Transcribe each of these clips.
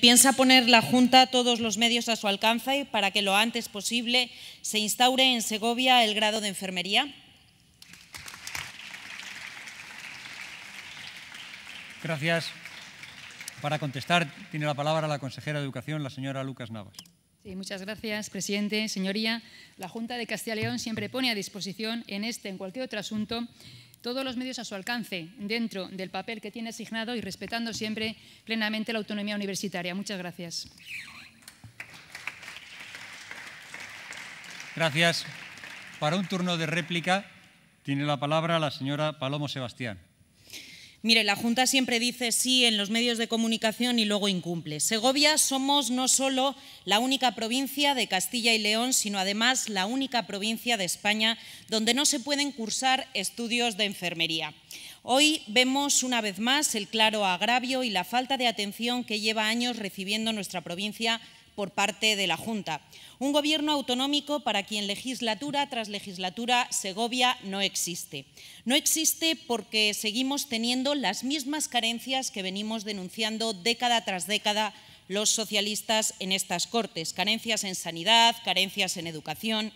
Piensa poner la Junta todos los medios a su alcance para que lo antes posible se instaure en Segovia el grado de enfermería. Gracias. Para contestar, tiene la palabra la consejera de Educación, la señora Lucas Navas. Sí, muchas gracias, presidente. Señoría, la Junta de Castilla y León siempre pone a disposición en este, en cualquier otro asunto, todos los medios a su alcance dentro del papel que tiene asignado y respetando siempre plenamente la autonomía universitaria. Muchas gracias. Gracias. Para un turno de réplica tiene la palabra la señora Palomo Sebastián. Mire, la Junta siempre dice sí en los medios de comunicación y luego incumple. Segovia somos no solo la única provincia de Castilla y León, sino además la única provincia de España donde no se pueden cursar estudios de enfermería. Hoy vemos una vez más el claro agravio y la falta de atención que lleva años recibiendo nuestra provincia por parte de la Junta. Un gobierno autonómico para quien legislatura tras legislatura Segovia no existe. No existe porque seguimos teniendo las mismas carencias que venimos denunciando década tras década los socialistas en estas Cortes. Carencias en sanidad, carencias en educación.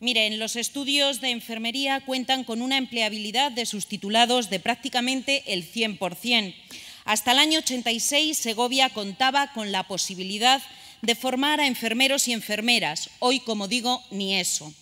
Miren, los estudios de enfermería cuentan con una empleabilidad de sus titulados de prácticamente el 100%. Hasta el año 86, Segovia contaba con la posibilidad de formar a enfermeros y enfermeras. Hoy, como digo, ni eso.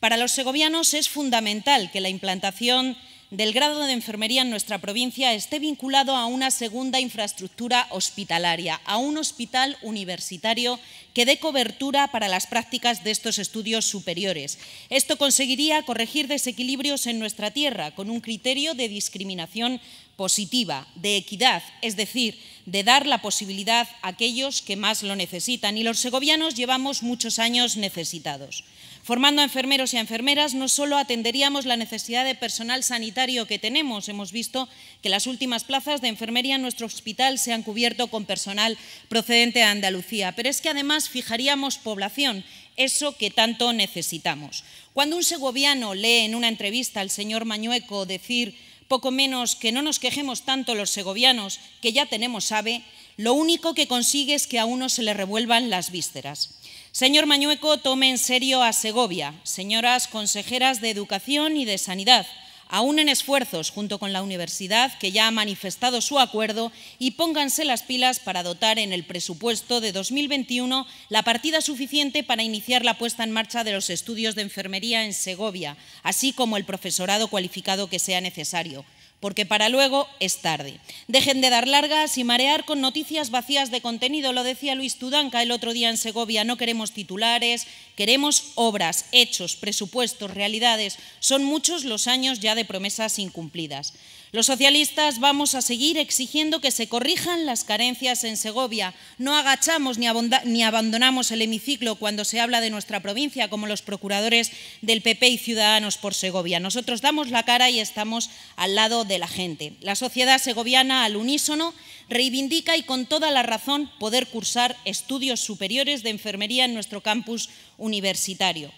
Para los segovianos es fundamental que la implantación del grado de enfermería en nuestra provincia esté vinculado a una segunda infraestructura hospitalaria, a un hospital universitario que dé cobertura para las prácticas de estos estudios superiores. Esto conseguiría corregir desequilibrios en nuestra tierra con un criterio de discriminación positiva, de equidad, es decir, de dar la posibilidad a aquellos que más lo necesitan. Y los segovianos llevamos muchos años necesitados. Formando a enfermeros y a enfermeras no solo atenderíamos la necesidad de personal sanitario que tenemos, hemos visto que las últimas plazas de enfermería en nuestro hospital se han cubierto con personal procedente de Andalucía, pero es que además fijaríamos población, eso que tanto necesitamos. Cuando un segoviano lee en una entrevista al señor Mañueco decir poco menos que no nos quejemos tanto los segovianos, que ya tenemos ave, lo único que consigue es que a uno se le revuelvan las vísceras. Señor Mañueco, tome en serio a Segovia, señoras consejeras de Educación y de Sanidad, aún en esfuerzos junto con la universidad que ya ha manifestado su acuerdo y pónganse las pilas para dotar en el presupuesto de 2021 la partida suficiente para iniciar la puesta en marcha de los estudios de enfermería en Segovia, así como el profesorado cualificado que sea necesario porque para luego es tarde. Dejen de dar largas y marear con noticias vacías de contenido, lo decía Luis Tudanca el otro día en Segovia, no queremos titulares, queremos obras, hechos, presupuestos, realidades. Son muchos los años ya de promesas incumplidas. Los socialistas vamos a seguir exigiendo que se corrijan las carencias en Segovia. No agachamos ni, abandonamos el hemiciclo cuando se habla de nuestra provincia, como los procuradores del PP y Ciudadanos por Segovia. Nosotros damos la cara y estamos al lado de la gente. La sociedad segoviana, al unísono, reivindica y con toda la razón poder cursar estudios superiores de enfermería en nuestro campus universitario.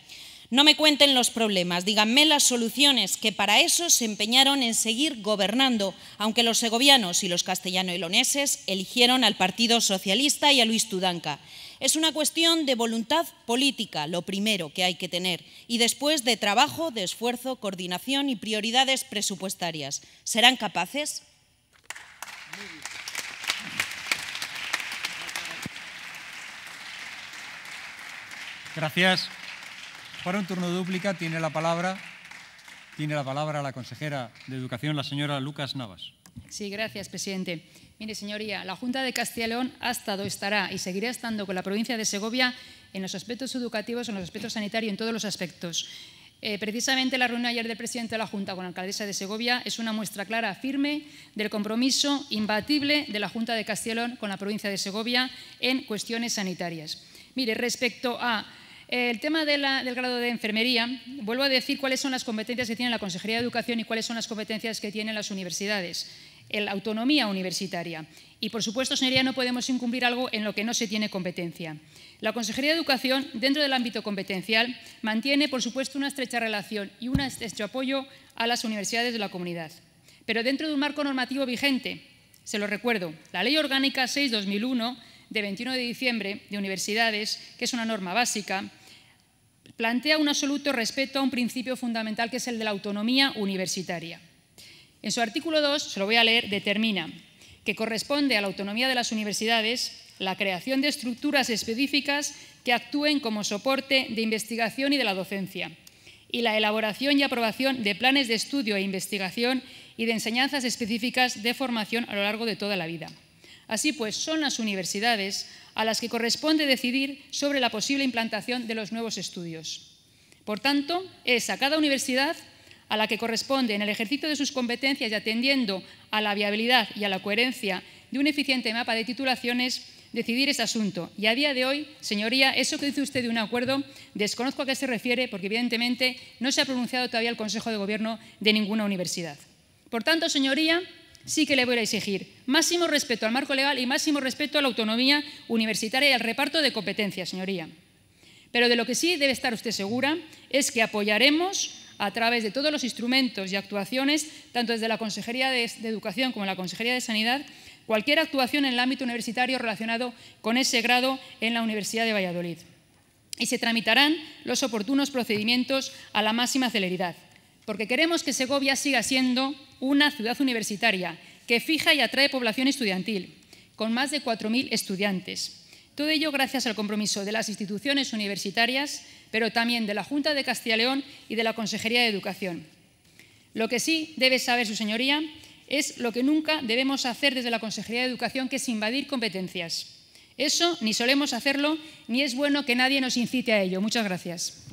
No me cuenten los problemas, díganme las soluciones, que para eso se empeñaron en seguir gobernando, aunque los segovianos y los castellano-iloneses eligieron al Partido Socialista y a Luis Tudanca. Es una cuestión de voluntad política, lo primero que hay que tener, y después de trabajo, de esfuerzo, coordinación y prioridades presupuestarias. ¿Serán capaces? Gracias. Para un turno de dúplica tiene la palabra, tiene la palabra la consejera de Educación, la señora Lucas Navas. Sí, gracias, presidente. Mire, señoría, la Junta de Castilla León ha estado, estará y seguirá estando con la provincia de Segovia en los aspectos educativos, en los aspectos sanitarios, en todos los aspectos. Eh, precisamente la reunión ayer del presidente de la Junta con la alcaldesa de Segovia es una muestra clara, firme, del compromiso imbatible de la Junta de Castellón con la provincia de Segovia en cuestiones sanitarias. Mire, respecto a el tema del grado de enfermería, vuelvo a decir cuáles son las competencias que tiene la Consejería de Educación y cuáles son las competencias que tienen las universidades. La autonomía universitaria. Y, por supuesto, señoría, no podemos incumplir algo en lo que no se tiene competencia. La Consejería de Educación, dentro del ámbito competencial, mantiene, por supuesto, una estrecha relación y un estrecho apoyo a las universidades de la comunidad. Pero dentro de un marco normativo vigente, se lo recuerdo, la Ley Orgánica 6-2001, de 21 de diciembre, de universidades, que es una norma básica, plantea un absoluto respeto a un principio fundamental que es el de la autonomía universitaria. En su artículo 2, se lo voy a leer, determina que corresponde a la autonomía de las universidades la creación de estructuras específicas que actúen como soporte de investigación y de la docencia, y la elaboración y aprobación de planes de estudio e investigación y de enseñanzas específicas de formación a lo largo de toda la vida. Así pues, son las universidades a las que corresponde decidir sobre la posible implantación de los nuevos estudios. Por tanto, es a cada universidad a la que corresponde, en el ejercicio de sus competencias y atendiendo a la viabilidad y a la coherencia de un eficiente mapa de titulaciones, decidir ese asunto. Y a día de hoy, señoría, eso que dice usted de un acuerdo, desconozco a qué se refiere porque evidentemente no se ha pronunciado todavía el Consejo de Gobierno de ninguna universidad. Por tanto, señoría, sí que le voy a exigir máximo respeto al marco legal y máximo respeto a la autonomía universitaria y al reparto de competencias, señoría. Pero de lo que sí debe estar usted segura es que apoyaremos a través de todos los instrumentos y actuaciones, tanto desde la Consejería de, Educación como la Consejería de Sanidad, cualquier actuación en el ámbito universitario relacionado con ese grado en la Universidad de Valladolid. Y se tramitarán los oportunos procedimientos a la máxima celeridad, porque queremos que Segovia siga siendo una ciudad universitaria que fija y atrae población estudiantil, con más de 4.000 estudiantes. Todo ello gracias al compromiso de las instituciones universitarias, pero también de la Junta de Castilla y León y de la Consejería de Educación. Lo que sí debe saber su señoría es lo que nunca debemos hacer desde la Consejería de Educación, que es invadir competencias. Eso ni solemos hacerlo, ni es bueno que nadie nos incite a ello. Muchas gracias.